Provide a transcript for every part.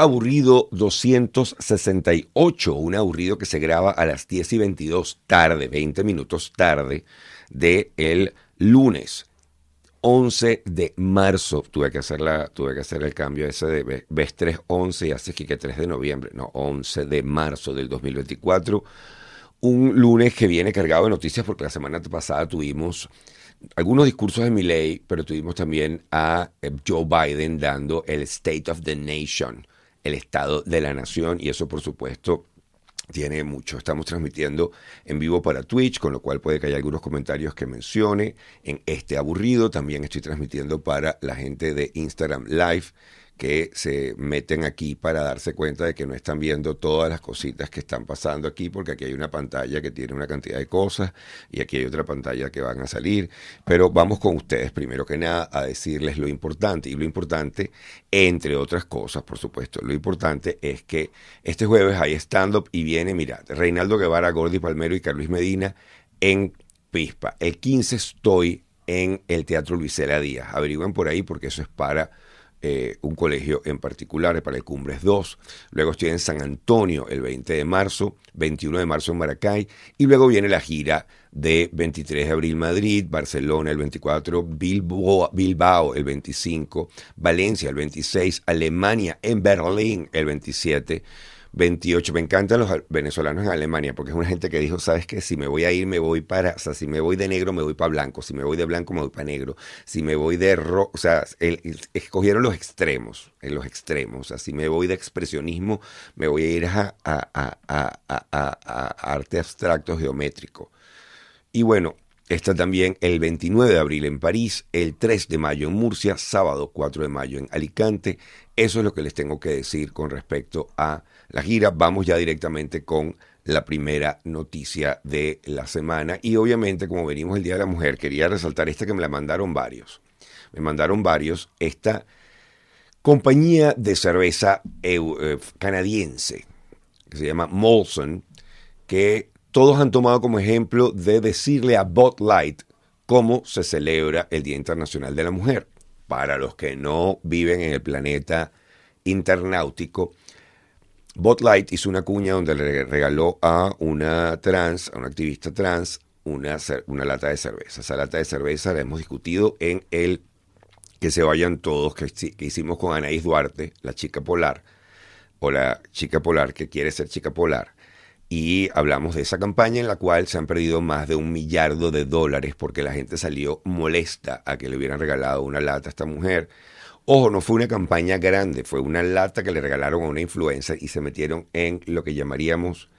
aburrido 268, un aburrido que se graba a las 10 y 22 tarde, 20 minutos tarde de el lunes 11 de marzo. Tuve que hacer, la, tuve que hacer el cambio ese de ves 311, 11 y que 3 de noviembre, no, 11 de marzo del 2024. Un lunes que viene cargado de noticias porque la semana pasada tuvimos algunos discursos de ley pero tuvimos también a eh, Joe Biden dando el State of the Nation el Estado de la Nación y eso por supuesto tiene mucho. Estamos transmitiendo en vivo para Twitch, con lo cual puede que haya algunos comentarios que mencione en este aburrido. También estoy transmitiendo para la gente de Instagram Live que se meten aquí para darse cuenta de que no están viendo todas las cositas que están pasando aquí, porque aquí hay una pantalla que tiene una cantidad de cosas y aquí hay otra pantalla que van a salir. Pero vamos con ustedes primero que nada a decirles lo importante. Y lo importante, entre otras cosas, por supuesto, lo importante es que este jueves hay stand-up y viene, mirad, Reinaldo Guevara, Gordy Palmero y Carlos Medina en Pispa. El 15 estoy en el Teatro Luisela Díaz. Averigüen por ahí porque eso es para eh, un colegio en particular para el Cumbres 2. Luego estoy en San Antonio el 20 de marzo, 21 de marzo en Maracay. Y luego viene la gira de 23 de abril Madrid, Barcelona el 24, Bilbao el 25, Valencia el 26, Alemania en Berlín el 27. 28. Me encantan los venezolanos en Alemania, porque es una gente que dijo, sabes que si me voy a ir, me voy para, o sea, si me voy de negro, me voy para blanco, si me voy de blanco, me voy para negro, si me voy de rojo, o sea, escogieron los extremos, en los extremos, o sea, si me voy de expresionismo, me voy a ir a, a, a, a arte abstracto geométrico. Y bueno, Está también el 29 de abril en París, el 3 de mayo en Murcia, sábado 4 de mayo en Alicante. Eso es lo que les tengo que decir con respecto a la gira, vamos ya directamente con la primera noticia de la semana. Y obviamente, como venimos el Día de la Mujer, quería resaltar esta que me la mandaron varios. Me mandaron varios esta compañía de cerveza eh, canadiense que se llama Molson, que todos han tomado como ejemplo de decirle a Bud Light cómo se celebra el Día Internacional de la Mujer. Para los que no viven en el planeta internautico, Botlight hizo una cuña donde le regaló a una trans, a una activista trans, una, una lata de cerveza. Esa lata de cerveza la hemos discutido en el que se vayan todos, que, que hicimos con Anaís Duarte, la chica polar, o la chica polar que quiere ser chica polar. Y hablamos de esa campaña en la cual se han perdido más de un millardo de dólares porque la gente salió molesta a que le hubieran regalado una lata a esta mujer. Ojo, no fue una campaña grande, fue una lata que le regalaron a una influencer y se metieron en lo que llamaríamos,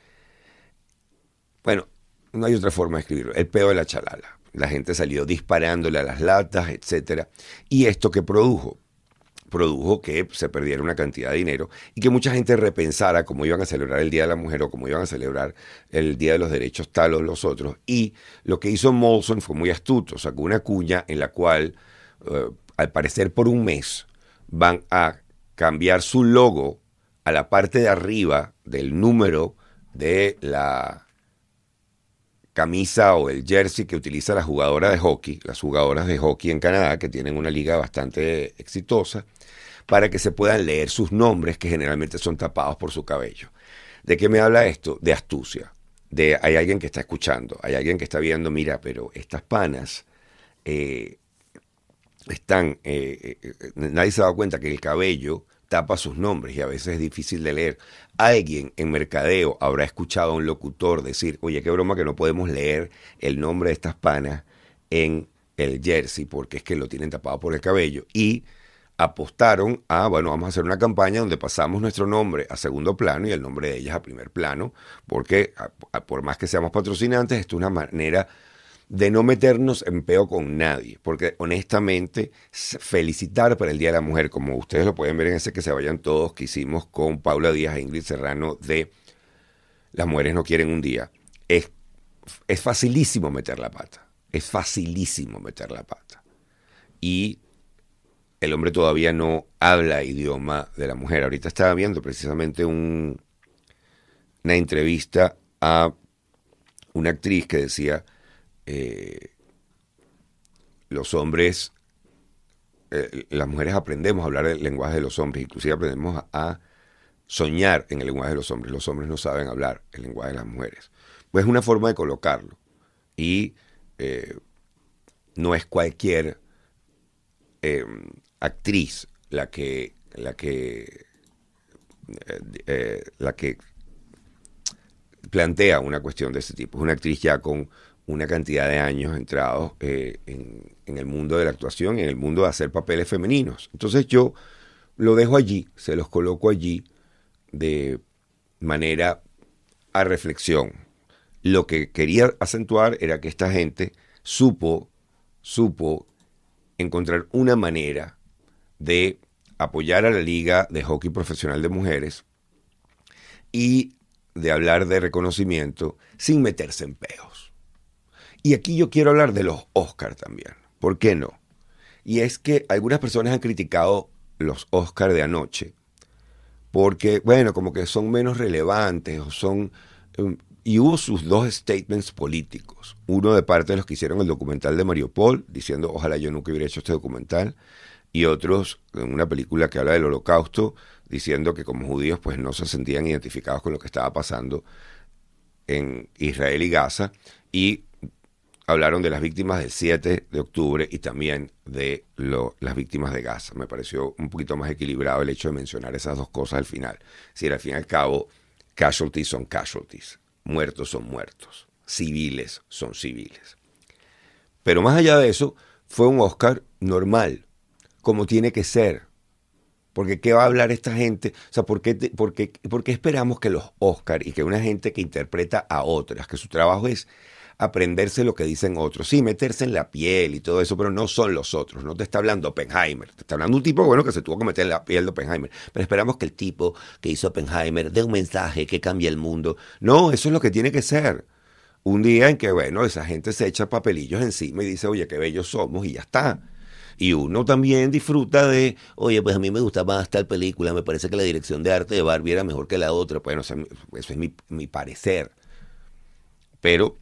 bueno, no hay otra forma de escribirlo, el pedo de la chalala. La gente salió disparándole a las latas, etcétera. ¿Y esto que produjo? produjo que se perdiera una cantidad de dinero y que mucha gente repensara cómo iban a celebrar el Día de la Mujer o cómo iban a celebrar el Día de los Derechos tal o los otros. Y lo que hizo Molson fue muy astuto, sacó una cuña en la cual eh, al parecer por un mes, van a cambiar su logo a la parte de arriba del número de la camisa o el jersey que utiliza la jugadora de hockey, las jugadoras de hockey en Canadá, que tienen una liga bastante exitosa, para que se puedan leer sus nombres, que generalmente son tapados por su cabello. ¿De qué me habla esto? De astucia. De hay alguien que está escuchando, hay alguien que está viendo, mira, pero estas panas eh, están, eh, eh, eh, nadie se ha da cuenta que el cabello tapa sus nombres y a veces es difícil de leer. Alguien en mercadeo habrá escuchado a un locutor decir, oye, qué broma que no podemos leer el nombre de estas panas en el jersey porque es que lo tienen tapado por el cabello. Y apostaron a, bueno, vamos a hacer una campaña donde pasamos nuestro nombre a segundo plano y el nombre de ellas a primer plano, porque por más que seamos patrocinantes, esto es una manera de no meternos en peo con nadie, porque honestamente felicitar para el Día de la Mujer, como ustedes lo pueden ver en ese que se vayan todos que hicimos con Paula Díaz e Ingrid Serrano de Las mujeres no quieren un día, es, es facilísimo meter la pata, es facilísimo meter la pata. Y el hombre todavía no habla idioma de la mujer. Ahorita estaba viendo precisamente un, una entrevista a una actriz que decía, eh, los hombres, eh, las mujeres aprendemos a hablar el lenguaje de los hombres, inclusive aprendemos a, soñar en el lenguaje de los hombres. Los hombres no saben hablar el lenguaje de las mujeres. Pues es una forma de colocarlo. Y eh, no es cualquier actriz la que la que la que plantea una cuestión de ese tipo. Es una actriz ya con una cantidad de años entrados eh, en, el mundo de la actuación, en el mundo de hacer papeles femeninos. Entonces yo lo dejo allí, se los coloco allí de manera a reflexión. Lo que quería acentuar era que esta gente supo, supo encontrar una manera de apoyar a la Liga de Hockey Profesional de Mujeres y de hablar de reconocimiento sin meterse en peos y aquí yo quiero hablar de los Oscar también. ¿Por qué no? Y es que algunas personas han criticado los Oscar de anoche. Porque, bueno, como que son menos relevantes o son... Em, y hubo sus dos statements políticos. Uno de parte de los que hicieron el documental de Mariupol, diciendo, ojalá yo nunca hubiera hecho este documental. Y otros, en una película que habla del holocausto, diciendo que como judíos pues no se sentían identificados con lo que estaba pasando en Israel y Gaza. Y hablaron de las víctimas del 7 de octubre y también de las víctimas de Gaza. Me pareció un poquito más equilibrado el hecho de mencionar esas dos cosas al final. Si al fin y al cabo, casualties son casualties, muertos son muertos, civiles son civiles. Pero más allá de eso, fue un Oscar normal, como tiene que ser. Porque ¿qué va a hablar esta gente? O sea, ¿por qué, por qué, esperamos que los Oscars y que una gente que interpreta a otras, que su trabajo es aprenderse lo que dicen otros. Sí, meterse en la piel y todo eso, pero no son los otros. No te está hablando Oppenheimer. Te está hablando un tipo, bueno, que se tuvo que meter en la piel de Oppenheimer. Pero esperamos que el tipo que hizo Oppenheimer dé un mensaje que cambie el mundo. No, eso es lo que tiene que ser. Un día en que, bueno, esa gente se echa papelillos encima y dice, oye, qué bellos somos y ya está. Y uno también disfruta de, oye, pues a mí me gusta más tal película, me parece que la dirección de arte de Barbie era mejor que la otra. Bueno, eso es mi, mi parecer. Pero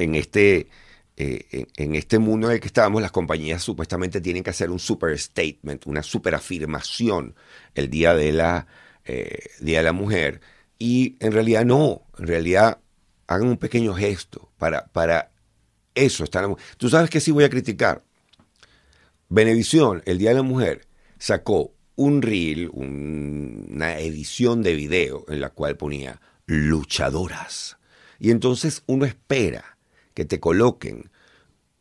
en este, eh, en este mundo en el que estábamos las compañías supuestamente tienen que hacer un super statement, una super afirmación el día de la, eh, día de la mujer. Y en realidad no, en realidad hagan un pequeño gesto para, para eso. Está Tú sabes que sí voy a criticar. Benevisión, el Día de la Mujer, sacó un reel, una edición de video en la cual ponía luchadoras. Y entonces uno espera que te coloquen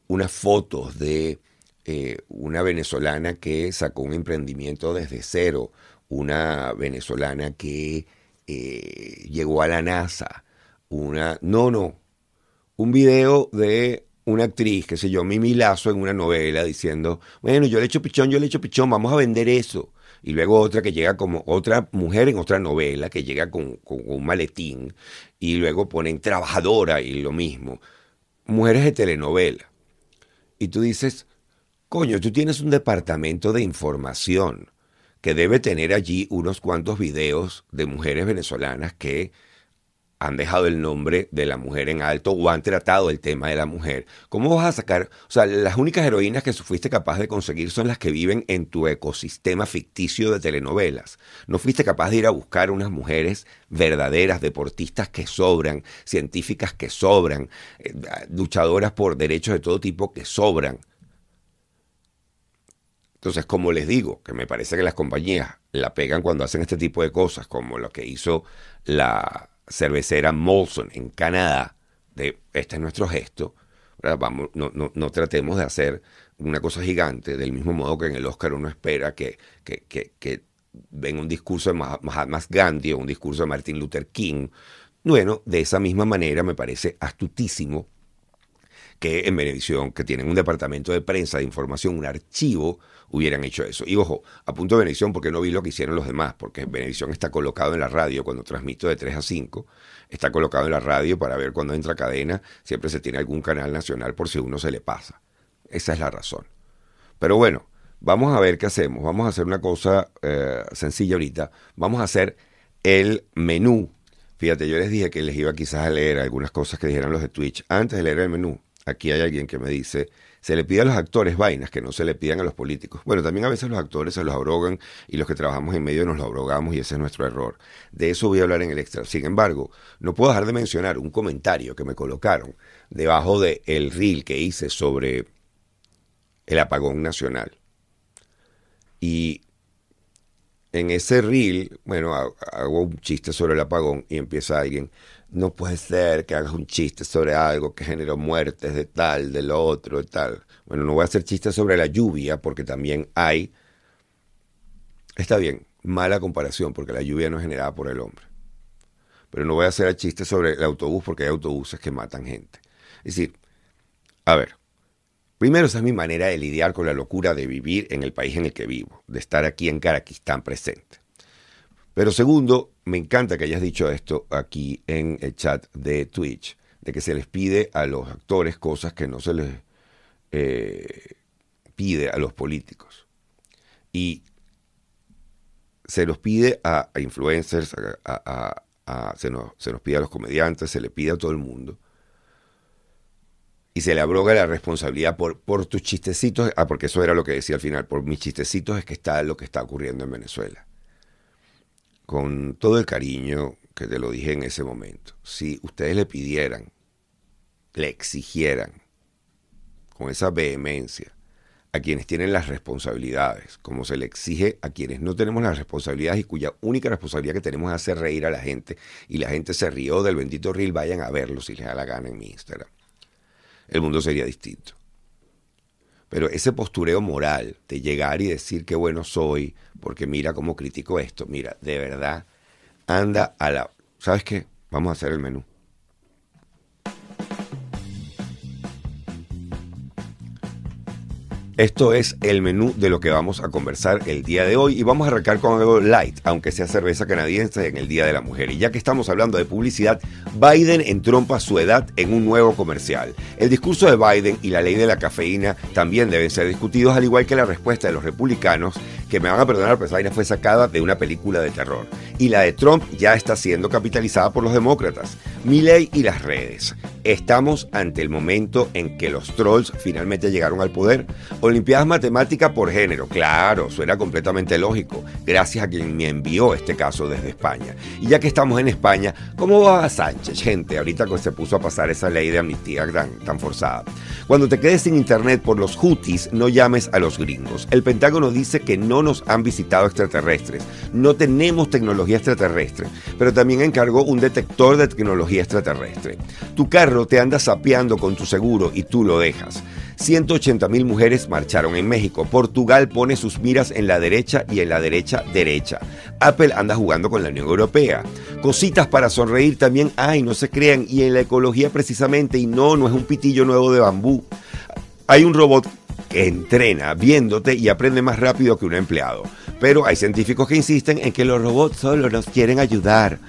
unas fotos de eh, una venezolana que sacó un emprendimiento desde cero, una venezolana que eh, llegó a la NASA, una... No, no. Un video de una actriz, que sé yo, Mimi Lazo en una novela diciendo, bueno, yo le echo pichón, yo le echo pichón, vamos a vender eso. Y luego otra que llega como otra mujer en otra novela que llega con, con un maletín y luego ponen trabajadora y lo mismo mujeres de telenovela. Y tú dices, coño, tú tienes un departamento de información que debe tener allí unos cuantos videos de mujeres venezolanas que han dejado el nombre de la mujer en alto o han tratado el tema de la mujer. ¿Cómo vas a sacar? O sea, las únicas heroínas que fuiste capaz de conseguir son las que viven en tu ecosistema ficticio de telenovelas. No fuiste capaz de ir a buscar unas mujeres verdaderas, deportistas que sobran, científicas que sobran, eh, luchadoras por derechos de todo tipo que sobran. Entonces, como les digo, que me parece que las compañías la pegan cuando hacen este tipo de cosas, como lo que hizo la, cervecera Molson en Canadá, de este es nuestro gesto, Vamos, no, tratemos de hacer una cosa gigante, del mismo modo que en el Oscar uno espera que, que, que, que venga un discurso de Mahatma Gandhi o un discurso de Martin Luther King. Bueno, de esa misma manera me parece astutísimo que en Venevisión, que tienen un departamento de prensa, de información, un archivo, hubieran hecho eso. Y ojo, a punto de Venevisión porque no vi lo que hicieron los demás, porque Venevisión está colocado en la radio cuando transmito de 3 a 5, está colocado en la radio para ver cuando entra cadena, siempre se tiene algún canal nacional por si uno se le pasa. Esa es la razón. Pero bueno, vamos a ver qué hacemos. Vamos a hacer una cosa eh, sencilla ahorita. Vamos a hacer el menú. Fíjate, yo les dije que les iba quizás a leer algunas cosas que dijeran los de Twitch antes de leer el menú aquí hay alguien que me dice, se le pide a los actores vainas que no se le pidan a los políticos. Bueno, también a veces los actores se los abrogan y los que trabajamos en medio nos los abrogamos y ese es nuestro error. De eso voy a hablar en el extra. Sin embargo, no puedo dejar de mencionar un comentario que me colocaron debajo del el reel que hice sobre el apagón nacional. Y en ese reel, bueno, hago un chiste sobre el apagón y empieza alguien, no puede ser que hagas un chiste sobre algo que generó muertes de tal, de lo otro, de tal. Bueno, no voy a hacer chistes sobre la lluvia porque también hay, está bien, mala comparación porque la lluvia no es generada por el hombre. Pero no voy a hacer chiste sobre el autobús porque hay autobuses que matan gente. Es decir, a ver, primero esa es mi manera de lidiar con la locura de vivir en el país en el que vivo, de estar aquí en Karaquistán presente. Pero segundo, me encanta que hayas dicho esto aquí en el chat de Twitch, de que se les pide a los actores cosas que no se les eh, pide a los políticos. Y se los pide a, influencers, a, se, nos, pide a los comediantes, se le pide a todo el mundo y se le abroga la responsabilidad por, por tus chistecitos, ah, porque eso era lo que decía al final, por mis chistecitos es que está lo que está ocurriendo en Venezuela con todo el cariño que te lo dije en ese momento, si ustedes le pidieran, le exigieran, con esa vehemencia, a quienes tienen las responsabilidades, como se le exige a quienes no tenemos las responsabilidades y cuya única responsabilidad que tenemos es hacer reír a la gente, y la gente se rió del bendito reel, vayan a verlo si les da la gana en mi Instagram. El mundo sería distinto. Pero ese postureo moral de llegar y decir qué bueno soy, porque mira cómo critico esto, mira, de verdad, anda a la... ¿Sabes qué? Vamos a hacer el menú. Esto es el menú de lo que vamos a conversar el día de hoy y vamos a arrancar con algo light, aunque sea cerveza canadiense en el Día de la Mujer. Y ya que estamos hablando de publicidad, Biden entrompa su edad en un nuevo comercial. El discurso de Biden y la ley de la cafeína también deben ser discutidos, al igual que la respuesta de los republicanos, que me van a perdonar, pero esa vaina fue sacada de una película de terror. Y la de Trump ya está siendo capitalizada por los demócratas. Mi ley y las redes. Estamos ante el momento en que los trolls finalmente llegaron al poder. Olimpiadas Matemáticas por género, claro, suena completamente lógico, gracias a quien me envió este caso desde España. Y ya que estamos en España, ¿cómo va Sánchez? Gente, ahorita se puso a pasar esa ley de amnistía tan, forzada. Cuando te quedes sin internet por los hutis, no llames a los gringos. El Pentágono dice que no nos han visitado extraterrestres, no tenemos tecnología extraterrestre, pero también encargó un detector de tecnología extraterrestre. Tu carro te anda sapeando con tu seguro y tú lo dejas. 180 mujeres marcharon en México. Portugal pone sus miras en la derecha y en la derecha derecha. Apple anda jugando con la Unión Europea. Cositas para sonreír también, ay, no se crean, y en la ecología precisamente, y no, no es un pitillo nuevo de bambú. Hay un robot que entrena viéndote y aprende más rápido que un empleado. Pero hay científicos que insisten en que los robots solo nos quieren ayudar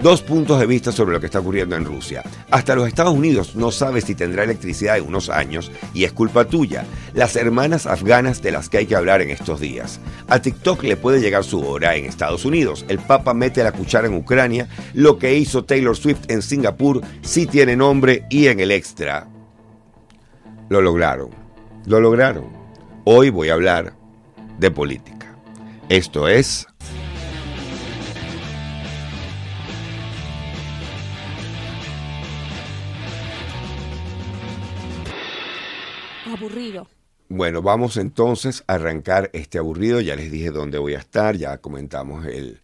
dos puntos de vista sobre lo que está ocurriendo en Rusia. Hasta los Estados Unidos no sabe si tendrá electricidad en unos años y es culpa tuya. Las hermanas afganas de las que hay que hablar en estos días. A TikTok le puede llegar su hora en Estados Unidos. El Papa mete la cuchara en Ucrania. Lo que hizo Taylor Swift en Singapur sí tiene nombre y en el extra. Lo lograron. Lo lograron. Hoy voy a hablar de política. Esto es... Bueno, vamos entonces a arrancar este aburrido. Ya les dije dónde voy a estar, ya comentamos el,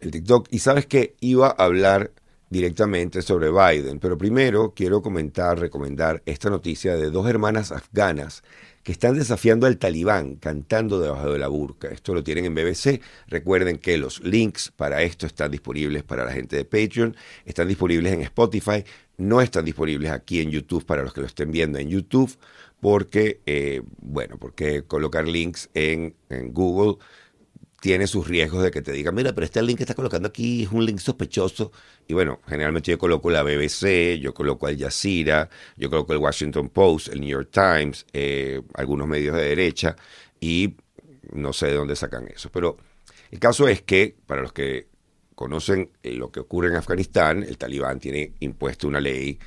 el TikTok. Y sabes que iba a hablar directamente sobre Biden, pero primero quiero comentar, recomendar esta noticia de dos hermanas afganas que están desafiando al talibán cantando debajo de la burka. Esto lo tienen en BBC. Recuerden que los links para esto están disponibles para la gente de Patreon, están disponibles en Spotify, no están disponibles aquí en YouTube para los que lo estén viendo en YouTube porque, eh, bueno, porque colocar links en, Google tiene sus riesgos de que te digan, mira, pero este link que estás colocando aquí es un link sospechoso. Y bueno, generalmente yo coloco la BBC, yo coloco el Jazeera, yo coloco el Washington Post, el New York Times, eh, algunos medios de derecha, y no sé de dónde sacan eso. Pero el caso es que, para los que conocen lo que ocurre en Afganistán, el talibán tiene impuesto una ley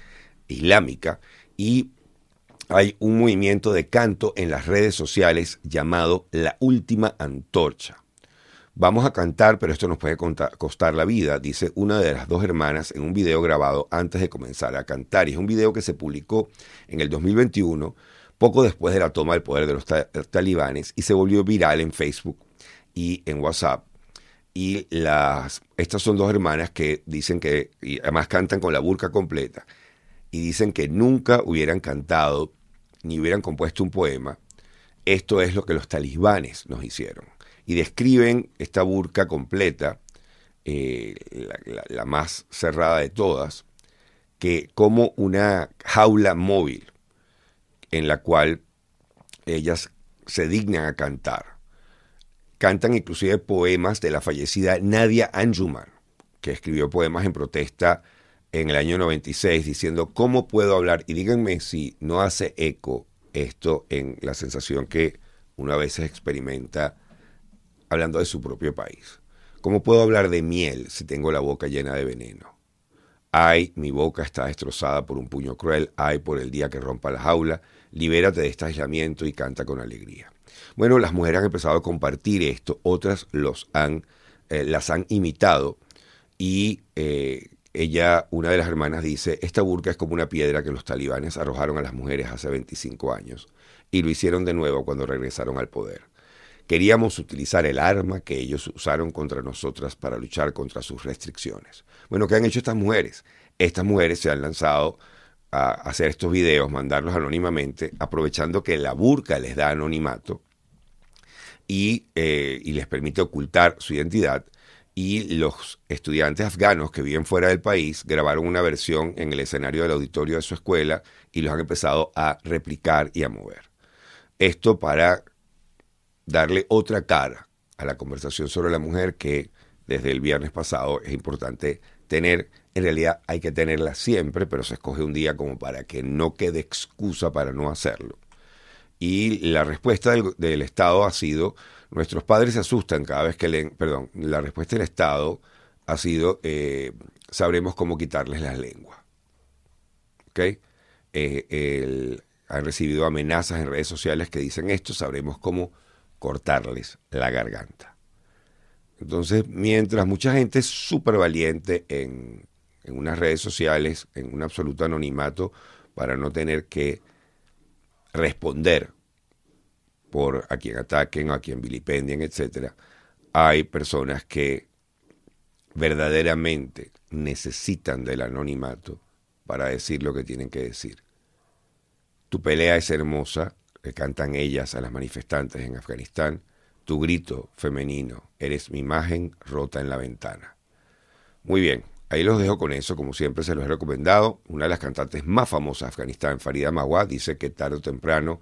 islámica y hay un movimiento de canto en las redes sociales llamado La Última Antorcha. Vamos a cantar, pero esto nos puede costar la vida, dice una de las dos hermanas en un video grabado antes de comenzar a cantar. Y es un video que se publicó en el 2021, poco después de la toma del poder de los talibanes, y se volvió viral en Facebook y en WhatsApp. Y las, estas son dos hermanas que dicen que, además cantan con la burca completa, y dicen que nunca hubieran cantado ni hubieran compuesto un poema, esto es lo que los talibanes nos hicieron. Y describen esta burka completa, eh, la, la, más cerrada de todas, que como una jaula móvil en la cual ellas se dignan a cantar. Cantan inclusive poemas de la fallecida Nadia Anjuman, que escribió poemas en protesta en el año 96 diciendo cómo puedo hablar y díganme si no hace eco esto en la sensación que una vez experimenta hablando de su propio país. ¿Cómo puedo hablar de miel si tengo la boca llena de veneno? Ay, mi boca está destrozada por un puño cruel, ay por el día que rompa la jaula, libérate de este aislamiento y canta con alegría. Bueno, las mujeres han empezado a compartir esto, otras los han, eh, las han imitado y eh, ella, una de las hermanas, dice, esta burka es como una piedra que los talibanes arrojaron a las mujeres hace 25 años y lo hicieron de nuevo cuando regresaron al poder. Queríamos utilizar el arma que ellos usaron contra nosotras para luchar contra sus restricciones. Bueno, ¿qué han hecho estas mujeres? Estas mujeres se han lanzado a hacer estos videos, mandarlos anónimamente, aprovechando que la burka les da anonimato y eh, les permite ocultar su identidad y los estudiantes afganos que viven fuera del país grabaron una versión en el escenario del auditorio de su escuela y los han empezado a replicar y a mover. Esto para darle otra cara a la conversación sobre la mujer que desde el viernes pasado es importante tener. En realidad hay que tenerla siempre, pero se escoge un día como para que no quede excusa para no hacerlo. Y la respuesta del, del Estado ha sido Nuestros padres se asustan cada vez que leen, perdón, la respuesta del Estado ha sido, eh, sabremos cómo quitarles la lengua. ¿Ok? Eh, han recibido amenazas en redes sociales que dicen esto, sabremos cómo cortarles la garganta. Entonces, mientras mucha gente es súper valiente en, en unas redes sociales, en un absoluto anonimato, para no tener que responder por a quien ataquen, a quien vilipendien, etc., hay personas que verdaderamente necesitan del anonimato para decir lo que tienen que decir. Tu pelea es hermosa, le cantan ellas a las manifestantes en Afganistán, tu grito femenino, eres mi imagen rota en la ventana. Muy bien, ahí los dejo con eso, como siempre se los he recomendado. Una de las cantantes más famosas de Afganistán, Farida Mahua, dice que tarde o temprano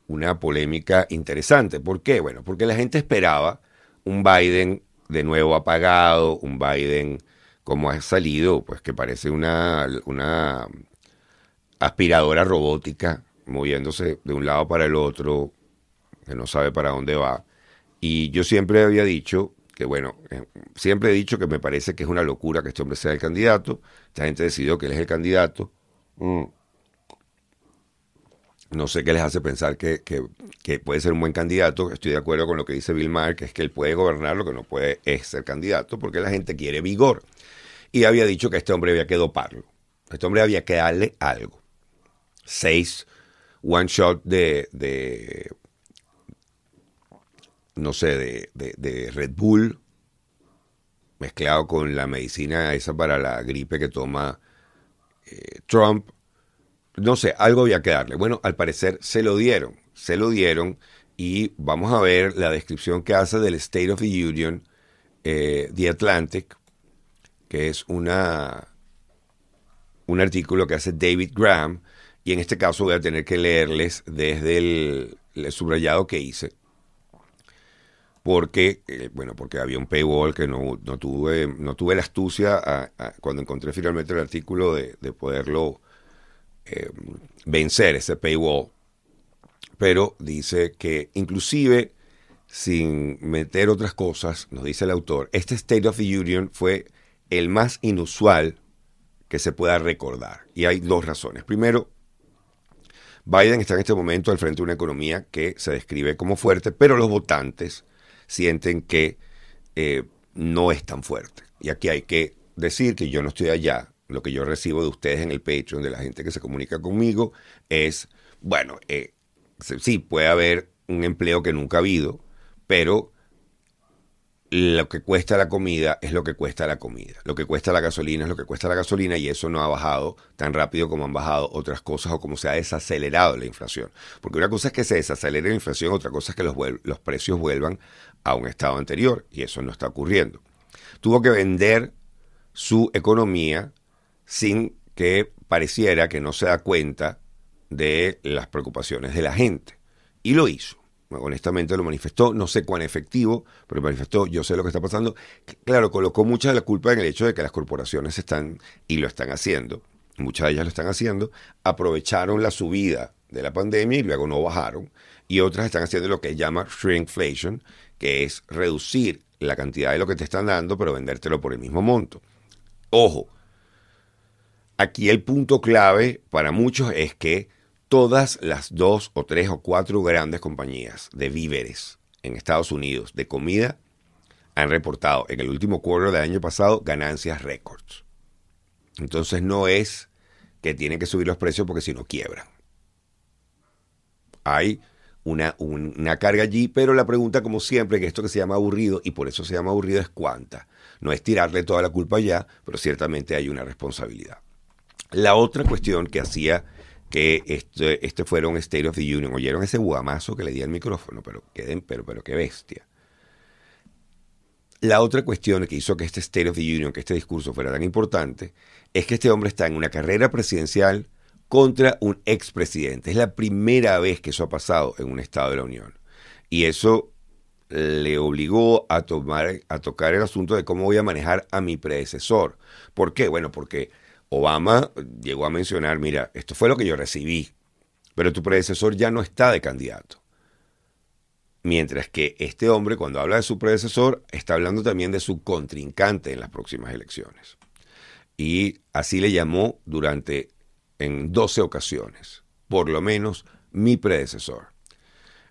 una polémica interesante. ¿Por qué? Bueno, porque la gente esperaba un Biden de nuevo apagado, un Biden como ha salido, pues que parece una, una aspiradora robótica moviéndose de un lado para el otro, que no sabe para dónde va. Y yo siempre había dicho que, bueno, eh, siempre he dicho que me parece que es una locura que este hombre sea el candidato. Esta gente decidió que él es el candidato. Mm no sé qué les hace pensar que, puede ser un buen candidato. Estoy de acuerdo con lo que dice Bill Maher, que es que él puede gobernar, lo que no puede es ser candidato, porque la gente quiere vigor. Y había dicho que este hombre había que doparlo. Este hombre había que darle algo. Seis one shot de, no sé, de, de, Red Bull, mezclado con la medicina esa para la gripe que toma eh, Trump no sé, algo voy a quedarle. Bueno, al parecer se lo dieron, se lo dieron y vamos a ver la descripción que hace del State of the Union, eh, The Atlantic, que es una, un artículo que hace David Graham, y en este caso voy a tener que leerles desde el, subrayado que hice, porque, eh, bueno, porque había un paywall que no, tuve, no tuve la astucia cuando encontré finalmente el artículo de poderlo vencer ese paywall. Pero dice que inclusive sin meter otras cosas, nos dice el autor, este State of the Union fue el más inusual que se pueda recordar. Y hay dos razones. Primero, Biden está en este momento al frente de una economía que se describe como fuerte, pero los votantes sienten que eh, no es tan fuerte. Y aquí hay que decir que yo no estoy allá lo que yo recibo de ustedes en el Patreon, de la gente que se comunica conmigo, es, bueno, eh, sí, puede haber un empleo que nunca ha habido, pero lo que cuesta la comida es lo que cuesta la comida, lo que cuesta la gasolina es lo que cuesta la gasolina y eso no ha bajado tan rápido como han bajado otras cosas o como se ha desacelerado la inflación. Porque una cosa es que se desacelere la inflación, otra cosa es que los, los precios vuelvan a un estado anterior y eso no está ocurriendo. Tuvo que vender su economía sin que pareciera que no se da cuenta de las preocupaciones de la gente. Y lo hizo. Honestamente lo manifestó, no sé cuán efectivo, pero manifestó, yo sé lo que está pasando. Claro, colocó mucha de la culpa en el hecho de que las corporaciones están, y lo están haciendo, muchas de ellas lo están haciendo, aprovecharon la subida de la pandemia y luego no bajaron. Y otras están haciendo lo que llama shrinkflation, que es reducir la cantidad de lo que te están dando, pero vendértelo por el mismo monto. Ojo, Aquí el punto clave para muchos es que todas las dos o tres o cuatro grandes compañías de víveres en Estados Unidos de comida han reportado en el último cuarto del año pasado ganancias récords. Entonces no es que tienen que subir los precios porque si no quiebran. Hay una, una carga allí, pero la pregunta como siempre, que esto que se llama aburrido y por eso se llama aburrido es cuánta. No es tirarle toda la culpa allá, pero ciertamente hay una responsabilidad. La otra cuestión que hacía que este, este fuera un State of the Union, oyeron ese guamazo que le di al micrófono, pero queden, pero, pero qué bestia. La otra cuestión que hizo que este State of the Union, que este discurso fuera tan importante, es que este hombre está en una carrera presidencial contra un expresidente. Es la primera vez que eso ha pasado en un Estado de la Unión. Y eso le obligó a, tomar, a tocar el asunto de cómo voy a manejar a mi predecesor. ¿Por qué? Bueno, porque Obama llegó a mencionar, mira, esto fue lo que yo recibí, pero tu predecesor ya no está de candidato. Mientras que este hombre, cuando habla de su predecesor, está hablando también de su contrincante en las próximas elecciones. Y así le llamó durante, en 12 ocasiones, por lo menos, mi predecesor.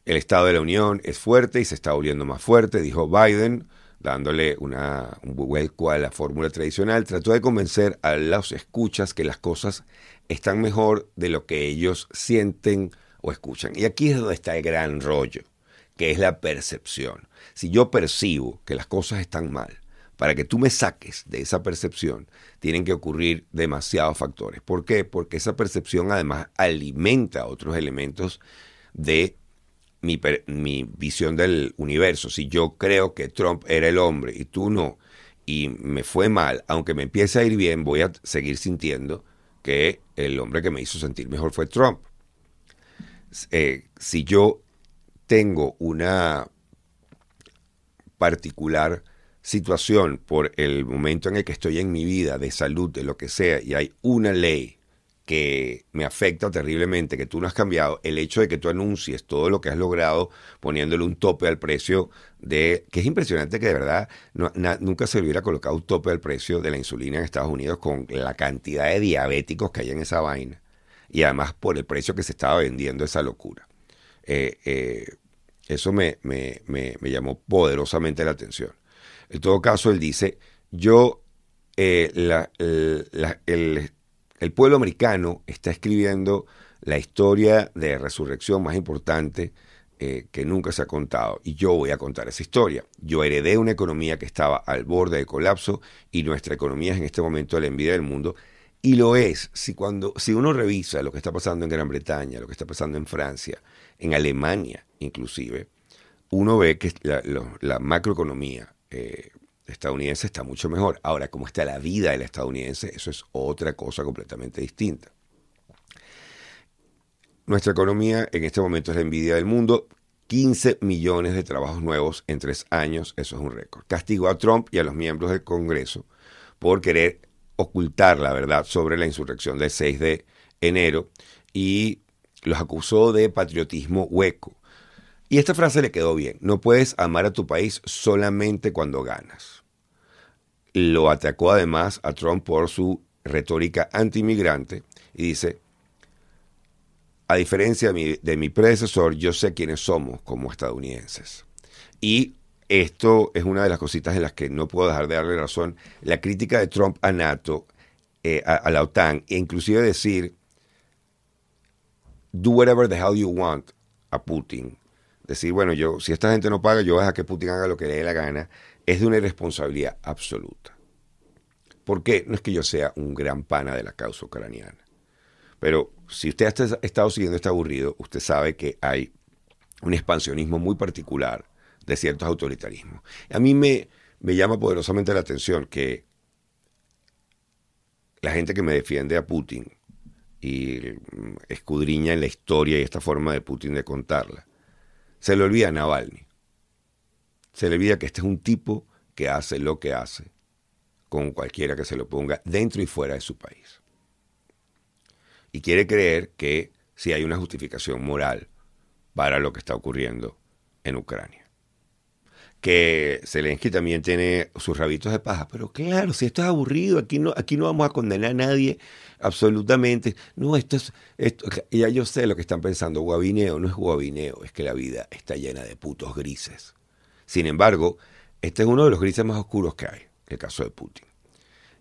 El Estado de la Unión es fuerte y se está volviendo más fuerte, dijo Biden dándole una, un cual a la fórmula tradicional, trató de convencer a los escuchas que las cosas están mejor de lo que ellos sienten o escuchan. Y aquí es donde está el gran rollo, que es la percepción. Si yo percibo que las cosas están mal, para que tú me saques de esa percepción, tienen que ocurrir demasiados factores. ¿Por qué? Porque esa percepción además alimenta otros elementos de mi, visión del universo. Si yo creo que Trump era el hombre y tú no, y me fue mal, aunque me empiece a ir bien, voy a seguir sintiendo que el hombre que me hizo sentir mejor fue Trump. Eh, si yo tengo una particular situación por el momento en el que estoy en mi vida, de salud, de lo que sea, y hay una ley que me afecta terriblemente, que tú no has cambiado, el hecho de que tú anuncies todo lo que has logrado poniéndole un tope al precio de, que es impresionante que de verdad nunca se hubiera colocado un tope al precio de la insulina en Estados Unidos con la cantidad de diabéticos que hay en esa vaina y además por el precio que se estaba vendiendo esa locura. Eh, eh, eso me, llamó poderosamente la atención. En todo caso, él dice, yo, eh, el, el pueblo americano está escribiendo la historia de resurrección más importante eh, que nunca se ha contado. Y yo voy a contar esa historia. Yo heredé una economía que estaba al borde del colapso y nuestra economía es en este momento la envidia del mundo. Y lo es, si, cuando, si uno revisa lo que está pasando en Gran Bretaña, lo que está pasando en Francia, en Alemania inclusive, uno ve que la, macroeconomía eh, estadounidense está mucho mejor. Ahora, cómo está la vida del estadounidense, eso es otra cosa completamente distinta. Nuestra economía en este momento es la envidia del mundo. 15 millones de trabajos nuevos en tres años, eso es un récord. Castigó a Trump y a los miembros del Congreso por querer ocultar la verdad sobre la insurrección del 6 de enero y los acusó de patriotismo hueco. Y esta frase le quedó bien, no puedes amar a tu país solamente cuando ganas lo atacó además a Trump por su retórica antimigrante y dice, a diferencia de mi, predecesor, yo sé quiénes somos como estadounidenses. Y esto es una de las cositas en las que no puedo dejar de darle razón, la crítica de Trump a NATO, eh, a, la OTAN, e inclusive decir, do whatever the hell you want a Putin. Decir, bueno, yo, si esta gente no paga, yo voy a dejar que Putin haga lo que le dé la gana es de una irresponsabilidad absoluta. Porque no es que yo sea un gran pana de la causa ucraniana, pero si usted ha estado siguiendo este aburrido, usted sabe que hay un expansionismo muy particular de ciertos autoritarismos. A mí me, me llama poderosamente la atención que la gente que me defiende a Putin y escudriña en la historia y esta forma de Putin de contarla, se le olvida a Navalny se le olvida que este es un tipo que hace lo que hace con cualquiera que se lo ponga dentro y fuera de su país. Y quiere creer que si hay una justificación moral para lo que está ocurriendo en Ucrania. Que Zelensky también tiene sus rabitos de paja, pero claro, si esto es aburrido, aquí no, aquí no vamos a condenar a nadie absolutamente. No, esto es, esto, ya yo sé lo que están pensando, guabineo, no es guabineo, es que la vida está llena de putos grises sin embargo, este es uno de los grises más oscuros que hay, el caso de Putin.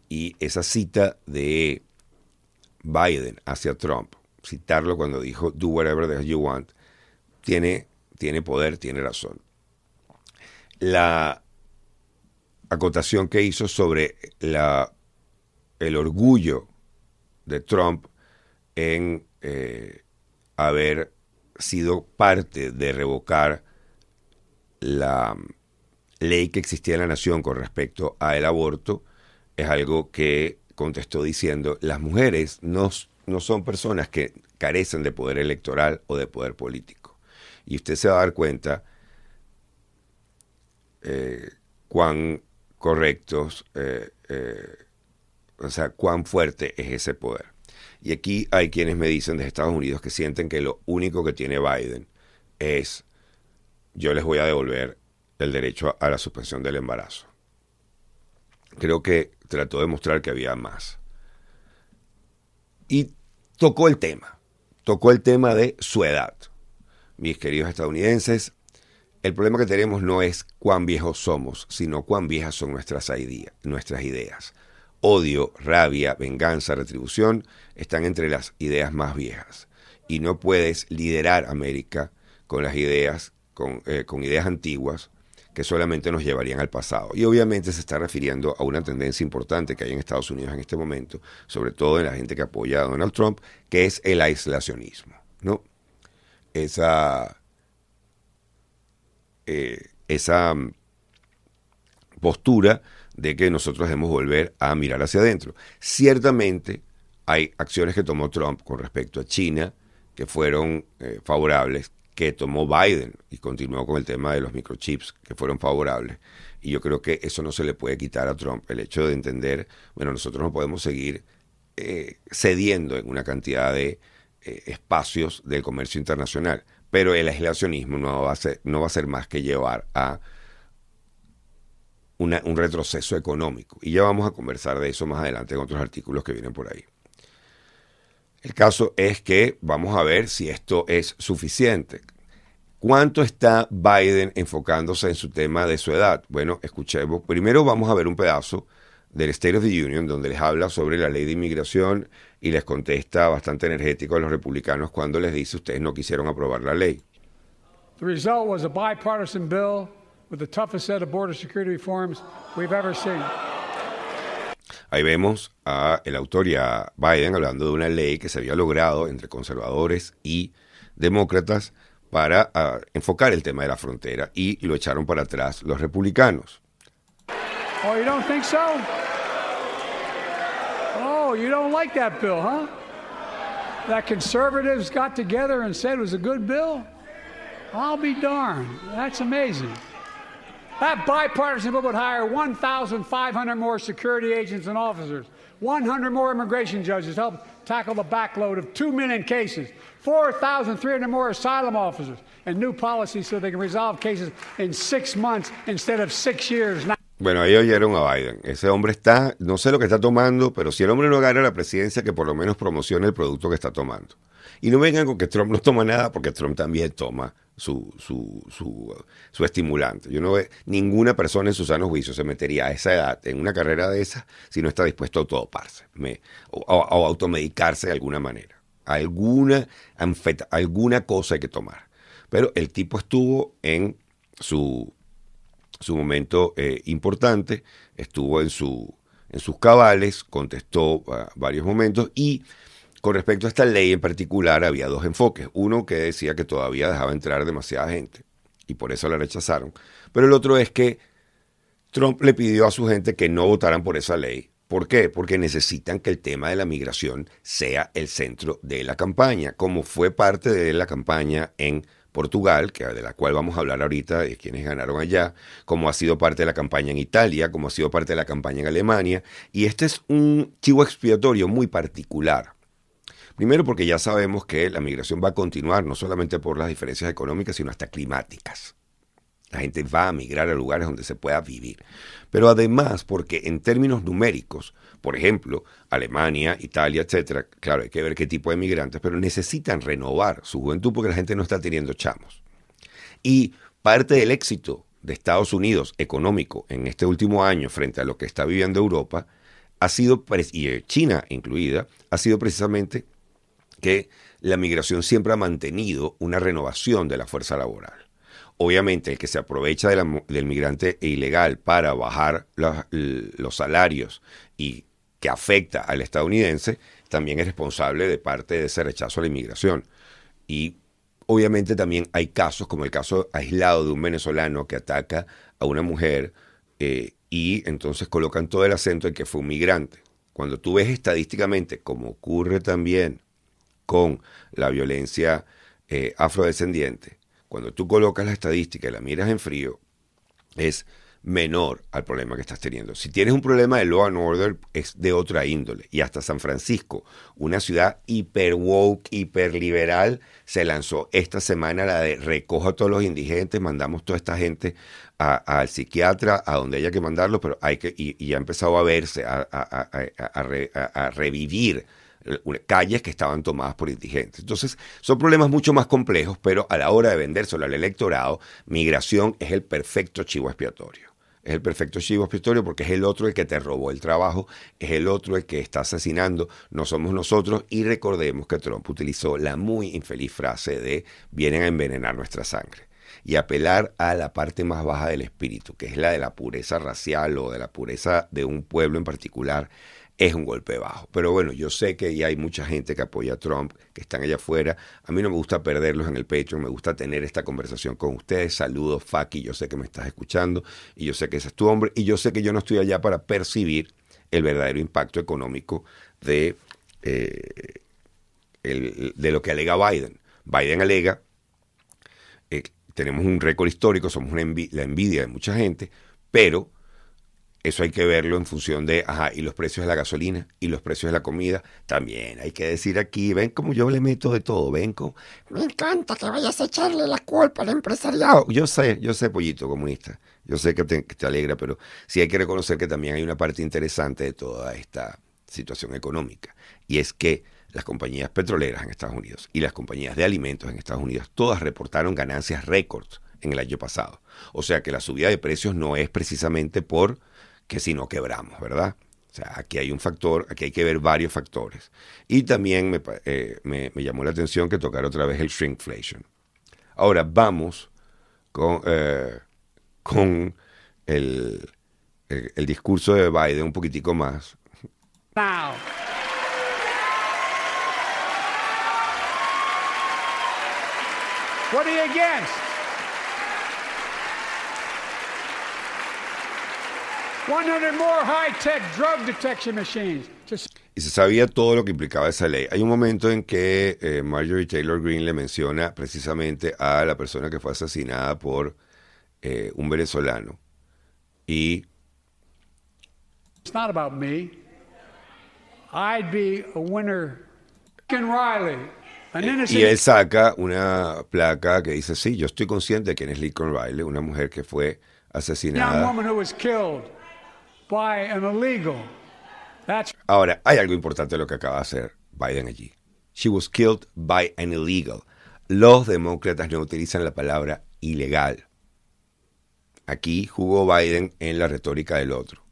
Y esa cita de Biden hacia Trump, citarlo cuando dijo do whatever the hell you want, tiene, tiene poder, tiene razón. La acotación que hizo sobre la, el orgullo de Trump en eh, haber sido parte de revocar la ley que existía en la nación con respecto al aborto es algo que contestó diciendo, las mujeres no, son personas que carecen de poder electoral o de poder político. Y usted se va a dar cuenta eh, cuán correctos, eh, eh, o sea, cuán fuerte es ese poder. Y aquí hay quienes me dicen desde Estados Unidos que sienten que lo único que tiene Biden es yo les voy a devolver el derecho a la suspensión del embarazo. Creo que trató de mostrar que había más. Y tocó el tema, tocó el tema de su edad. Mis queridos estadounidenses, el problema que tenemos no es cuán viejos somos, sino cuán viejas son nuestras, nuestras ideas. Odio, rabia, venganza, retribución están entre las ideas más viejas. Y no puedes liderar América con las ideas eh, con, ideas antiguas que solamente nos llevarían al pasado. Y obviamente se está refiriendo a una tendencia importante que hay en Estados Unidos en este momento, sobre todo en la gente que apoya a Donald Trump, que es el aislacionismo. ¿no? Esa, eh, esa mm, postura de que nosotros debemos volver a mirar hacia adentro. Ciertamente hay acciones que tomó Trump con respecto a China que fueron eh, favorables, que tomó Biden y continuó con el tema de los microchips que fueron favorables. Y yo creo que eso no se le puede quitar a Trump, el hecho de entender, bueno, nosotros no podemos seguir eh, cediendo en una cantidad de eh, espacios del comercio internacional, pero el aislacionismo no va a ser, no va a ser más que llevar a un retroceso económico. Y ya vamos a conversar de eso más adelante en otros artículos que vienen por ahí. El caso es que vamos a ver si esto es suficiente. ¿Cuánto está Biden enfocándose en su tema de su edad? Bueno, escuchemos. Primero vamos a ver un pedazo del State of the Union donde les habla sobre la ley de inmigración y les contesta bastante energético a los republicanos cuando les dice ustedes no quisieron aprobar la ley. The was a bipartisan bill with the toughest set of border security reforms we've ever seen. Ahí vemos a el autor y a Biden hablando de una ley que se había logrado entre conservadores y demócratas para ah, enfocar el tema de la frontera y lo echaron para atrás los republicanos. Oh, you don't think so? Oh, you don't like that bill, huh? That conservatives got together and said it was a good bill? I'll be darned. That's amazing. That bipartisan bill would hire 1,500 more security agents and officers, 100 more immigration judges to help tackle the backload of 2 million cases, 4,300 more asylum officers, and new policies so they can resolve cases in six months instead of six years. Bueno, ahí oyeron a Biden. Ese hombre está, no sé lo que está tomando, pero si el hombre no gana la presidencia, que por lo menos promocione el producto que está tomando. Y no vengan con que Trump no toma nada, porque Trump también toma su, su, su, estimulante. Yo no veo, ninguna persona en sus sano juicio se metería a esa edad en una carrera de esa si no está dispuesto a autoparse o, automedicarse de alguna manera. Alguna, alguna cosa hay que tomar. Pero el tipo estuvo en su, su momento eh, importante, estuvo en, su, en sus cabales, contestó ah, varios momentos y con respecto a esta ley en particular, había dos enfoques. Uno que decía que todavía dejaba entrar demasiada gente y por eso la rechazaron. Pero el otro es que Trump le pidió a su gente que no votaran por esa ley. ¿Por qué? Porque necesitan que el tema de la migración sea el centro de la campaña, como fue parte de la campaña en Portugal, que de la cual vamos a hablar ahorita, de quienes ganaron allá, como ha sido parte de la campaña en Italia, como ha sido parte de la campaña en Alemania. Y este es un chivo expiatorio muy particular. Primero porque ya sabemos que la migración va a continuar, no solamente por las diferencias económicas, sino hasta climáticas. La gente va a migrar a lugares donde se pueda vivir. Pero además porque en términos numéricos, por ejemplo, Alemania, Italia, etcétera, claro, hay que ver qué tipo de migrantes, pero necesitan renovar su juventud porque la gente no está teniendo chamos. Y parte del éxito de Estados Unidos económico en este último año frente a lo que está viviendo Europa ha sido, y China incluida, ha sido precisamente que la migración siempre ha mantenido una renovación de la fuerza laboral. Obviamente, el que se aprovecha del migrante e ilegal para bajar los salarios y que afecta al estadounidense, también es responsable de parte de ese rechazo a la inmigración. Y obviamente también hay casos, como el caso aislado de un venezolano que ataca a una mujer eh, y entonces colocan todo el acento en que fue un migrante. Cuando tú ves estadísticamente, como ocurre también con la violencia eh, afrodescendiente, cuando tú colocas la estadística y la miras en frío, es menor al problema que estás teniendo. Si tienes un problema de law and order, es de otra índole. Y hasta San Francisco, una ciudad hiper woke, hiper liberal, se lanzó esta semana la de recojo a todos los indigentes, mandamos toda esta gente al psiquiatra, a donde haya que mandarlo, pero hay que, y, ha empezado a verse, a, a, revivir calles que estaban tomadas por indigentes. Entonces, son problemas mucho más complejos, pero a la hora de vendérselo al electorado, migración es el perfecto chivo expiatorio. Es el perfecto chivo expiatorio porque es el otro el que te robó el trabajo, es el otro el que está asesinando, no somos nosotros. Y recordemos que Trump utilizó la muy infeliz frase de vienen a envenenar nuestra sangre y apelar a la parte más baja del espíritu, que es la de la pureza racial o de la pureza de un pueblo en particular es un golpe bajo. Pero bueno, yo sé que hay mucha gente que apoya a Trump, que están allá afuera. A mí no me gusta perderlos en el pecho, me gusta tener esta conversación con ustedes. Saludos, Faki, yo sé que me estás escuchando y yo sé que ese es tu hombre y yo sé que yo no estoy allá para percibir el verdadero impacto económico de, eh, de lo que alega Biden. Biden alega, eh, tenemos un récord histórico, somos la envidia de mucha gente, pero eso hay que verlo en función de, ajá, y los precios de la gasolina y los precios de la comida. También hay que decir aquí, ven como yo le meto de todo, ven como... Me encanta que vayas a echarle la culpa al empresariado. Yo sé, yo sé, pollito comunista, yo sé que te, alegra, pero sí hay que reconocer que también hay una parte interesante de toda esta situación económica. Y es que las compañías petroleras en Estados Unidos y las compañías de alimentos en Estados Unidos, todas reportaron ganancias récord en el año pasado. O sea que la subida de precios no es precisamente por que si no quebramos, ¿verdad? O sea, aquí hay un factor, aquí hay que ver varios factores. Y también me, eh, llamó la atención que tocar otra vez el shrinkflation. Ahora vamos con, eh, con el, discurso de Biden un poquitico más. Y se sabía todo lo que implicaba esa ley. Hay un momento en que eh, Marjorie Taylor Greene le menciona precisamente a la persona que fue asesinada por eh, un venezolano. Y... Y él saca una placa que dice, sí, yo estoy consciente de quién es Lincoln Riley, una mujer que fue asesinada. Ahora, hay algo importante lo que acaba de hacer Biden allí. She was killed by an illegal. Los demócratas no utilizan la palabra ilegal. Aquí jugó Biden en la retórica del otro.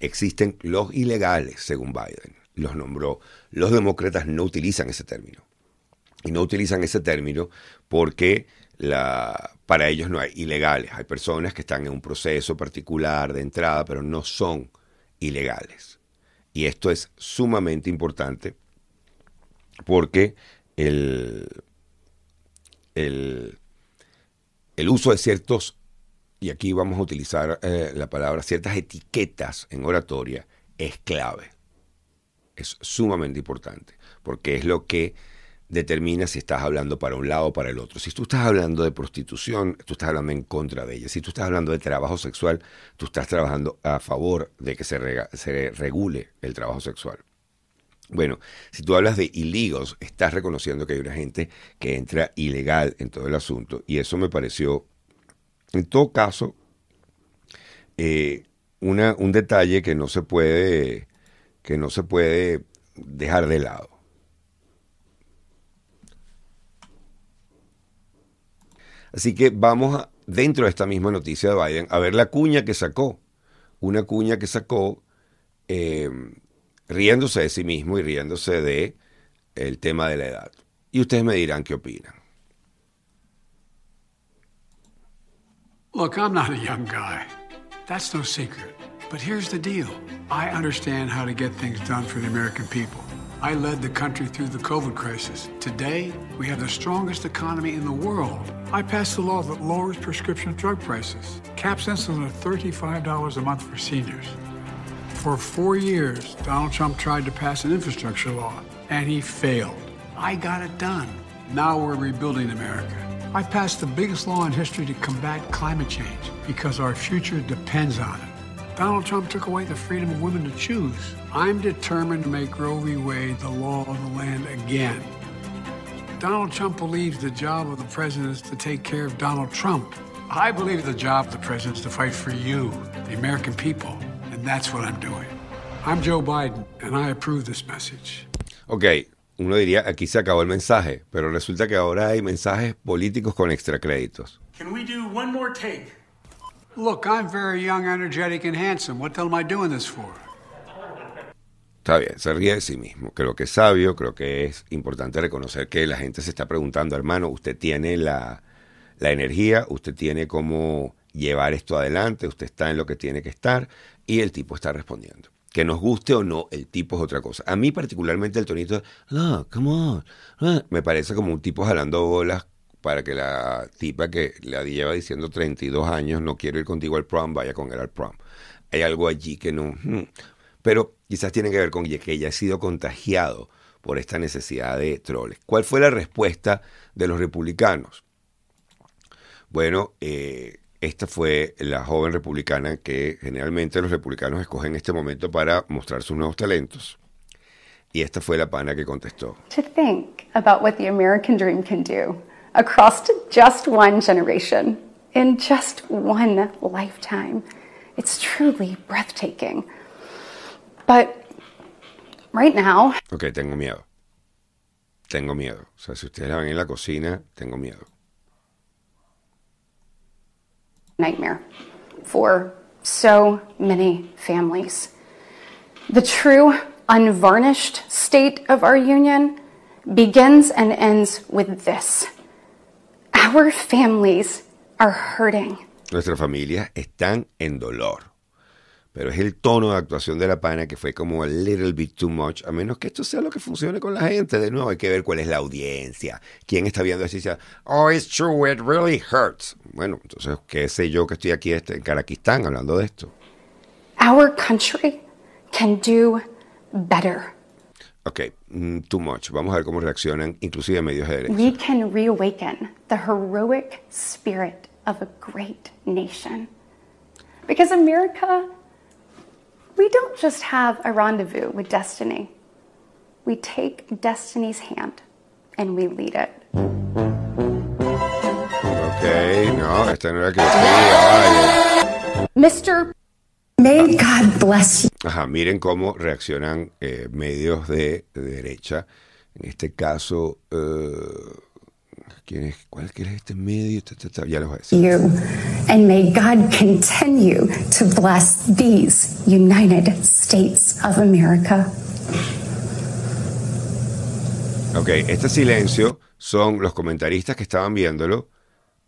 Existen los ilegales, según Biden. Los nombró. Los demócratas no utilizan ese término. Y no utilizan ese término porque para ellos no hay ilegales. Hay personas que están en un proceso particular de entrada, pero no son ilegales. Y esto es sumamente importante porque el, el, uso de ciertos, y aquí vamos a utilizar eh, la palabra, ciertas etiquetas en oratoria es clave. Es sumamente importante porque es lo que determina si estás hablando para un lado o para el otro. Si tú estás hablando de prostitución, tú estás hablando en contra de ella. Si tú estás hablando de trabajo sexual, tú estás trabajando a favor de que se, regule el trabajo sexual. Bueno, si tú hablas de ilícitos estás reconociendo que hay una gente que entra ilegal en todo el asunto. Y eso me pareció, en todo caso, eh, un detalle que no se puede, que no se puede dejar de lado. Así que vamos dentro de esta misma noticia de Biden a ver la cuña que sacó. Una cuña que sacó eh, riéndose de sí mismo y riéndose de el tema de la edad. Y ustedes me dirán qué opinan. Look, I'm not a young guy. That's no secret. But here's the deal. I understand how to get things done for the American people. I led the country through the COVID crisis. Today, we have the strongest economy in the world. I passed a law that lowers prescription drug prices, caps insulin at $35 a month for seniors. For four years, Donald Trump tried to pass an infrastructure law, and he failed. I got it done. Now we're rebuilding America. i passed the biggest law in history to combat climate change because our future depends on it. Donald Trump took away the freedom of women to choose. I'm determined to make Roe v. Wade the law of the land again. Donald Trump believes the job of the president is to take care of Donald Trump. I believe the job of the president is to fight for you, the American people, and that's what I'm doing. I'm Joe Biden, and I approve this message. Okay, uno diría, aquí se acabó el mensaje, pero resulta que ahora hay mensajes políticos con extra créditos. Can we do one more take? Look, I'm very young, energetic, and handsome. What the hell am I doing this for? Está bien, se ríe de sí mismo. Creo que es sabio, creo que es importante reconocer que la gente se está preguntando, hermano, usted tiene la, la energía, usted tiene cómo llevar esto adelante, usted está en lo que tiene que estar y el tipo está respondiendo. Que nos guste o no, el tipo es otra cosa. A mí particularmente el tonito, no, come on, me parece como un tipo jalando bolas para que la tipa que la lleva diciendo 32 años no quiero ir contigo al prom, vaya con él al prom. Hay algo allí que no... Hmm, pero quizás tiene que ver con que ella ha sido contagiado por esta necesidad de troles. ¿Cuál fue la respuesta de los republicanos? Bueno, eh, esta fue la joven republicana que generalmente los republicanos escogen en este momento para mostrar sus nuevos talentos. Y esta fue la pana que contestó. think about what the dream can do across just one generation, in just one lifetime. It's truly breathtaking. But right now. Ok, tengo miedo. Tengo miedo. O sea, si ustedes la ven en la cocina, tengo miedo. Nightmare for so many families. The true, unvarnished state of our union begins and ends with this. Our families are hurting. Nuestras familias están en dolor. pero es el tono de actuación de la pana que fue como a little bit too much, a menos que esto sea lo que funcione con la gente. De nuevo, hay que ver cuál es la audiencia, quién está viendo dice oh, it's true, it really hurts. Bueno, entonces, qué sé yo que estoy aquí este, en Karakistán hablando de esto. Our country can do better. Ok, mm, too much. Vamos a ver cómo reaccionan inclusive medios de derecha. We can reawaken the heroic spirit of a great nation. Because America we don't just have a rendezvous with destiny. We take destiny's hand and we lead it. Okay, no, it's an regular Mr. May God bless you. Ajá, miren cómo reaccionan eh, medios de, de derecha. En este caso, eh, ¿Quién es, es este medio? Ya lo voy a and may God continue to bless these United States of America. Ok, este silencio son los comentaristas que estaban viéndolo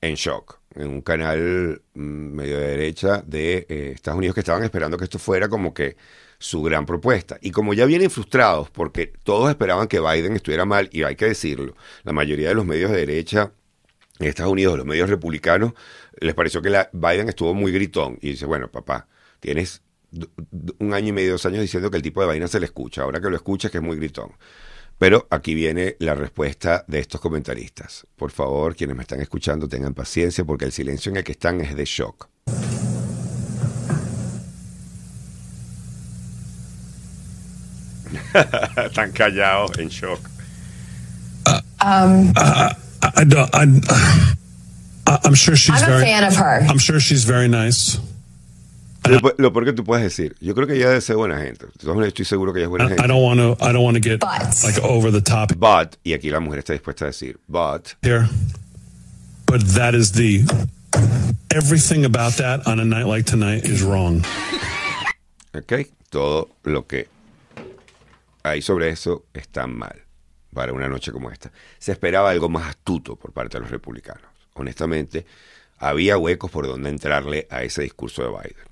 en shock, en un canal mm, medio de derecha de eh, Estados Unidos que estaban esperando que esto fuera como que su gran propuesta. Y como ya vienen frustrados, porque todos esperaban que Biden estuviera mal, y hay que decirlo, la mayoría de los medios de derecha en Estados Unidos, los medios republicanos, les pareció que la, Biden estuvo muy gritón. Y dice, bueno, papá, tienes un año y medio, dos años diciendo que el tipo de vaina se le escucha. Ahora que lo escuchas, que es muy gritón. Pero aquí viene la respuesta de estos comentaristas. Por favor, quienes me están escuchando, tengan paciencia porque el silencio en el que están es de shock. Están callados, en shock. Uh, um, I, I am I'm sure she's I'm a very, fan of her. I'm sure she's very nice. Lo, lo porque tú puedes decir, yo creo que ella debe ser buena gente. Estoy seguro que ella es buena I, gente. I don't want to, I don't want to get but. like over the top. But y aquí la mujer está dispuesta a decir, but here, but that is the everything about that on a night like tonight is wrong. Okay, todo lo que ahí sobre eso están mal para una noche como esta. Se esperaba algo más astuto por parte de los republicanos. Honestamente, había huecos por donde entrarle a ese discurso de Biden.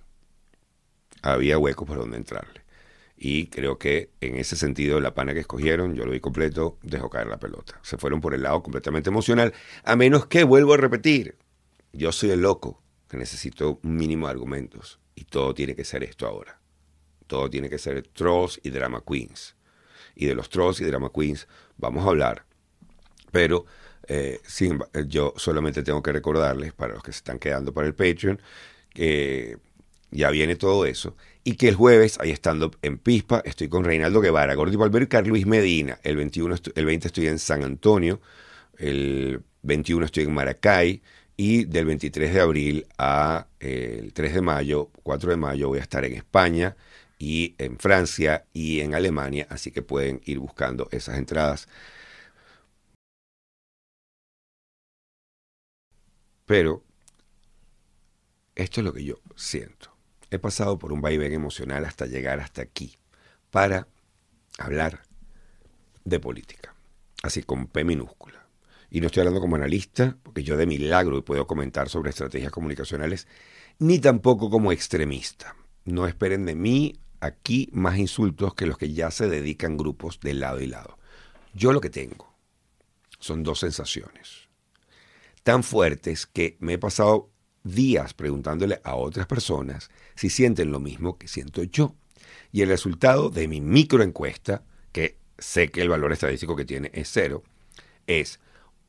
Había huecos por donde entrarle. Y creo que en ese sentido la pana que escogieron, yo lo vi completo, dejó caer la pelota. Se fueron por el lado completamente emocional, a menos que, vuelvo a repetir, yo soy el loco, que necesito un mínimo de argumentos. Y todo tiene que ser esto ahora. Todo tiene que ser trolls y drama queens y de los trolls y de drama queens, vamos a hablar. Pero eh, eh, yo solamente tengo que recordarles, para los que se están quedando para el Patreon, que ya viene todo eso. Y que el jueves, ahí estando en Pispa, estoy con Reinaldo Guevara, Gordy Valverde y Carlos Luis Medina. El, 21 20 estoy en San Antonio, el 21 estoy en Maracay, y del 23 de abril a eh, el 3 de mayo, 4 de mayo, voy a estar en España, y en Francia y en Alemania, así que pueden ir buscando esas entradas. Pero esto es lo que yo siento. He pasado por un vaivén emocional hasta llegar hasta aquí para hablar de política, así con P minúscula. Y no estoy hablando como analista, porque yo de milagro puedo comentar sobre estrategias comunicacionales, ni tampoco como extremista. No esperen de mí aquí más insultos que los que ya se dedican grupos de lado y lado. Yo lo que tengo son dos sensaciones tan fuertes que me he pasado días preguntándole a otras personas si sienten lo mismo que siento yo. Y el resultado de mi microencuesta, que sé que el valor estadístico que tiene es cero, es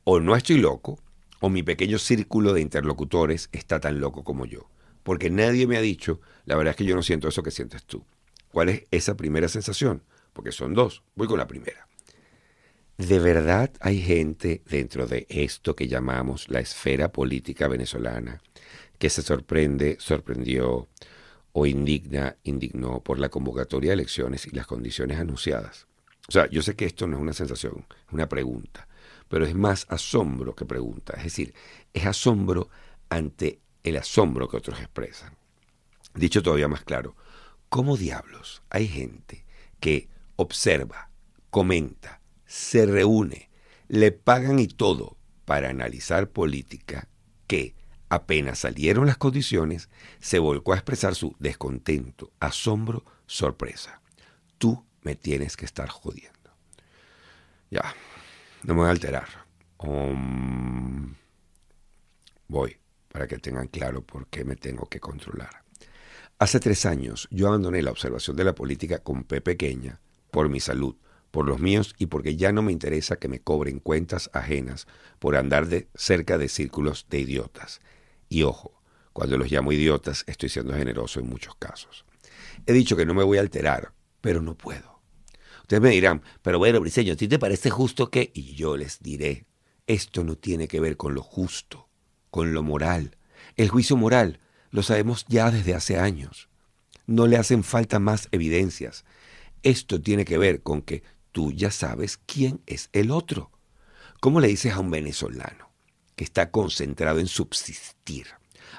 o no estoy loco o mi pequeño círculo de interlocutores está tan loco como yo. Porque nadie me ha dicho, la verdad es que yo no siento eso que sientes tú. ¿Cuál es esa primera sensación? Porque son dos. Voy con la primera. ¿De verdad hay gente dentro de esto que llamamos la esfera política venezolana que se sorprende, sorprendió o indigna, indignó por la convocatoria de elecciones y las condiciones anunciadas? O sea, yo sé que esto no es una sensación, es una pregunta, pero es más asombro que pregunta. Es decir, es asombro ante el asombro que otros expresan. Dicho todavía más claro, ¿Cómo diablos hay gente que observa, comenta, se reúne, le pagan y todo para analizar política que, apenas salieron las condiciones, se volcó a expresar su descontento, asombro, sorpresa? Tú me tienes que estar jodiendo. Ya, no me voy a alterar. voy, para que tengan claro por qué me tengo que controlar. Hace tres años yo abandoné la observación de la política con P pequeña, por mi salud, por los míos y porque ya no me interesa que me cobren cuentas ajenas por andar de cerca de círculos de idiotas. Y ojo, cuando los llamo idiotas estoy siendo generoso en muchos casos. He dicho que no me voy a alterar, pero no puedo. Ustedes me dirán, pero bueno, Briseño, ¿a ti te parece justo que...? Y yo les diré, esto no tiene que ver con lo justo, con lo moral. El juicio moral lo sabemos ya desde hace años. No le hacen falta más evidencias. Esto tiene que ver con que tú ya sabes quién es el otro. ¿Cómo le dices a un venezolano que está concentrado en subsistir?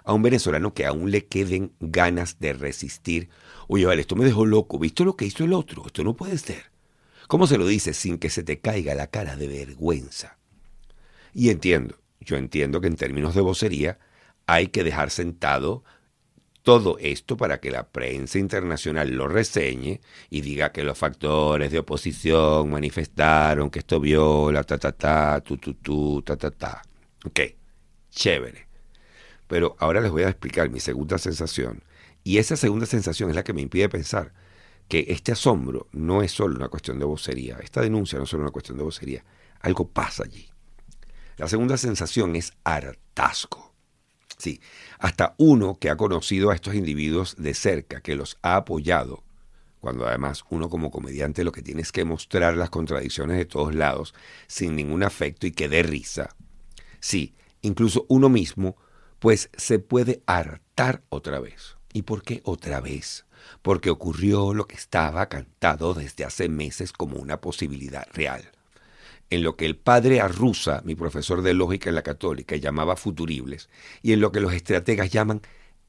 A un venezolano que aún le queden ganas de resistir. Oye, vale, esto me dejó loco. ¿Viste lo que hizo el otro? Esto no puede ser. ¿Cómo se lo dices sin que se te caiga la cara de vergüenza? Y entiendo, yo entiendo que en términos de vocería, hay que dejar sentado todo esto para que la prensa internacional lo reseñe y diga que los factores de oposición manifestaron que esto viola, ta, ta, ta, tu, tu, tu, ta, ta, ta. Ok, chévere. Pero ahora les voy a explicar mi segunda sensación. Y esa segunda sensación es la que me impide pensar que este asombro no es solo una cuestión de vocería, esta denuncia no es solo una cuestión de vocería, algo pasa allí. La segunda sensación es hartazgo Sí, hasta uno que ha conocido a estos individuos de cerca, que los ha apoyado, cuando además uno como comediante lo que tiene es que mostrar las contradicciones de todos lados sin ningún afecto y que dé risa. Sí, incluso uno mismo, pues se puede hartar otra vez. ¿Y por qué otra vez? Porque ocurrió lo que estaba cantado desde hace meses como una posibilidad real en lo que el padre Arrusa, mi profesor de lógica en la católica, llamaba futuribles, y en lo que los estrategas llaman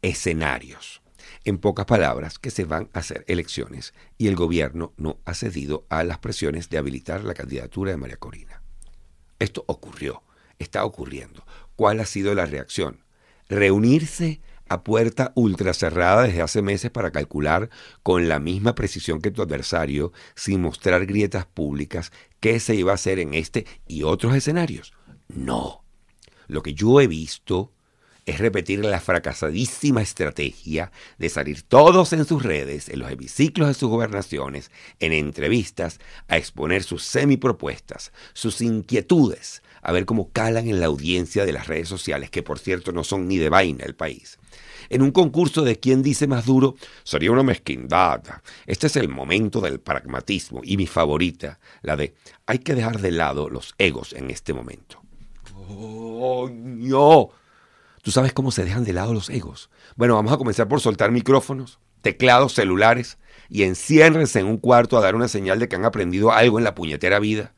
escenarios. En pocas palabras, que se van a hacer elecciones y el gobierno no ha cedido a las presiones de habilitar la candidatura de María Corina. Esto ocurrió, está ocurriendo. ¿Cuál ha sido la reacción? Reunirse a puerta ultra cerrada desde hace meses para calcular con la misma precisión que tu adversario, sin mostrar grietas públicas, qué se iba a hacer en este y otros escenarios. No. Lo que yo he visto es repetir la fracasadísima estrategia de salir todos en sus redes, en los hemiciclos de sus gobernaciones, en entrevistas, a exponer sus propuestas, sus inquietudes, a ver cómo calan en la audiencia de las redes sociales, que por cierto no son ni de vaina el país. En un concurso de quién dice más duro sería una mezquindada. Este es el momento del pragmatismo y mi favorita, la de hay que dejar de lado los egos en este momento. ¡Oh, no! ¿Tú sabes cómo se dejan de lado los egos? Bueno, vamos a comenzar por soltar micrófonos, teclados, celulares y enciérrense en un cuarto a dar una señal de que han aprendido algo en la puñetera vida.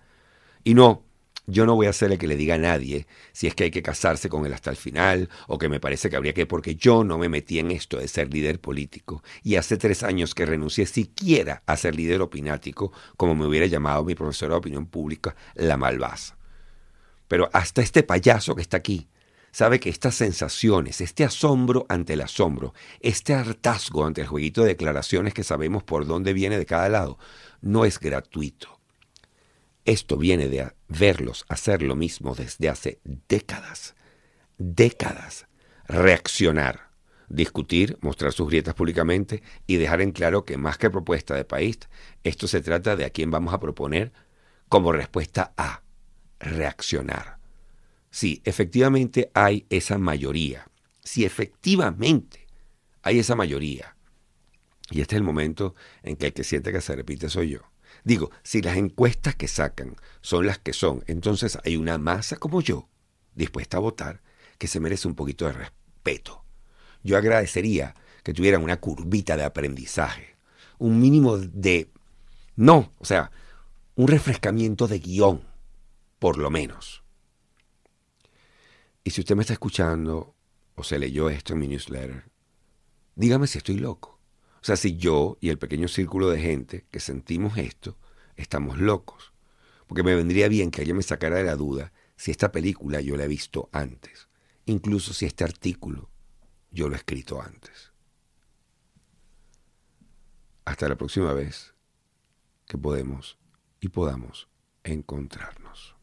Y no, yo no voy a hacerle que le diga a nadie si es que hay que casarse con él hasta el final o que me parece que habría que, porque yo no me metí en esto de ser líder político. Y hace tres años que renuncié siquiera a ser líder opinático, como me hubiera llamado mi profesora de opinión pública, la malvaza. Pero hasta este payaso que está aquí sabe que estas sensaciones, este asombro ante el asombro, este hartazgo ante el jueguito de declaraciones que sabemos por dónde viene de cada lado, no es gratuito esto viene de verlos hacer lo mismo desde hace décadas, décadas, reaccionar, discutir, mostrar sus grietas públicamente y dejar en claro que más que propuesta de país, esto se trata de a quién vamos a proponer como respuesta a reaccionar. Si efectivamente hay esa mayoría, si efectivamente hay esa mayoría, y este es el momento en que el que siente que se repite soy yo, Digo, si las encuestas que sacan son las que son, entonces hay una masa como yo, dispuesta a votar, que se merece un poquito de respeto. Yo agradecería que tuvieran una curvita de aprendizaje, un mínimo de... No, o sea, un refrescamiento de guión, por lo menos. Y si usted me está escuchando o se leyó esto en mi newsletter, dígame si estoy loco. O sea, si yo y el pequeño círculo de gente que sentimos esto, estamos locos. Porque me vendría bien que alguien me sacara de la duda si esta película yo la he visto antes. Incluso si este artículo yo lo he escrito antes. Hasta la próxima vez que podemos y podamos encontrarnos.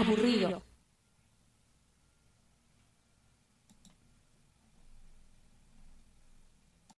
aburrido.